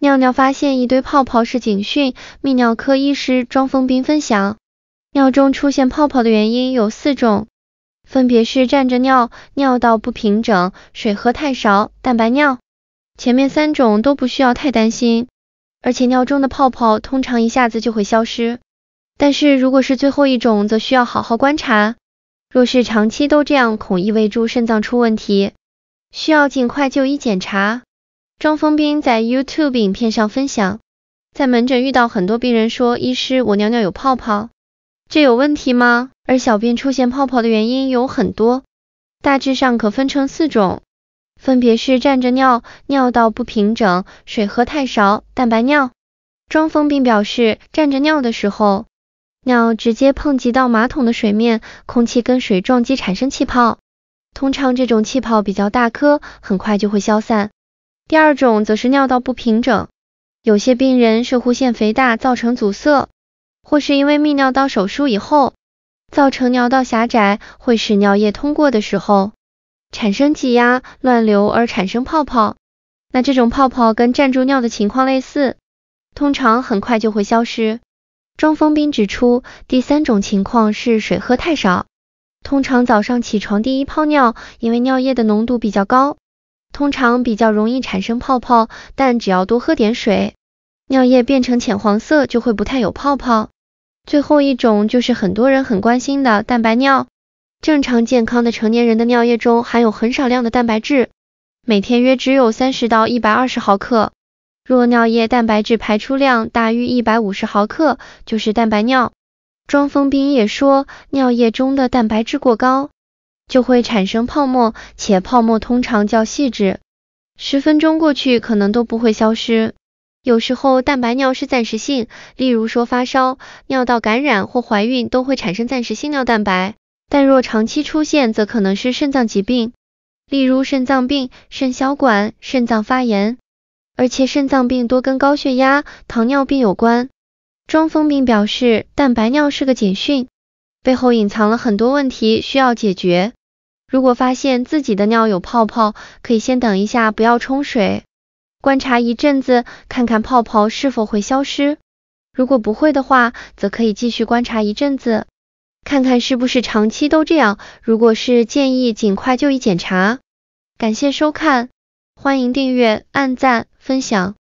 尿尿发现一堆泡泡是警讯，泌尿科医师庄丰斌分享，尿中出现泡泡的原因有四种，分别是站着尿、尿道不平整、水喝太少、蛋白尿。前面三种都不需要太担心，而且尿中的泡泡通常一下子就会消失。但是如果是最后一种，则需要好好观察，若是长期都这样，恐意味著肾脏出问题，需要尽快就医检查。庄疯兵在 YouTube 影片上分享，在门诊遇到很多病人说，医师我尿尿有泡泡，这有问题吗？而小便出现泡泡的原因有很多，大致上可分成四种，分别是站着尿、尿道不平整、水喝太少、蛋白尿。庄疯病表示，站着尿的时候，尿直接碰及到马桶的水面，空气跟水撞击产生气泡，通常这种气泡比较大颗，很快就会消散。第二种则是尿道不平整，有些病人是弧腺肥大造成阻塞，或是因为泌尿道手术以后造成尿道狭窄，会使尿液通过的时候产生挤压、乱流而产生泡泡。那这种泡泡跟站住尿的情况类似，通常很快就会消失。庄峰斌指出，第三种情况是水喝太少，通常早上起床第一泡尿，因为尿液的浓度比较高。通常比较容易产生泡泡，但只要多喝点水，尿液变成浅黄色就会不太有泡泡。最后一种就是很多人很关心的蛋白尿。正常健康的成年人的尿液中含有很少量的蛋白质，每天约只有三十到一百二十毫克。若尿液蛋白质排出量大于一百五十毫克，就是蛋白尿。庄丰斌也说，尿液中的蛋白质过高。就会产生泡沫，且泡沫通常较细致。十分钟过去可能都不会消失。有时候蛋白尿是暂时性，例如说发烧、尿道感染或怀孕都会产生暂时性尿蛋白，但若长期出现，则可能是肾脏疾病，例如肾脏病、肾小管、肾脏发炎，而且肾脏病多跟高血压、糖尿病有关。庄峰并表示，蛋白尿是个警讯，背后隐藏了很多问题需要解决。如果发现自己的尿有泡泡，可以先等一下，不要冲水，观察一阵子，看看泡泡是否会消失。如果不会的话，则可以继续观察一阵子，看看是不是长期都这样。如果是，建议尽快就医检查。感谢收看，欢迎订阅、按赞、分享。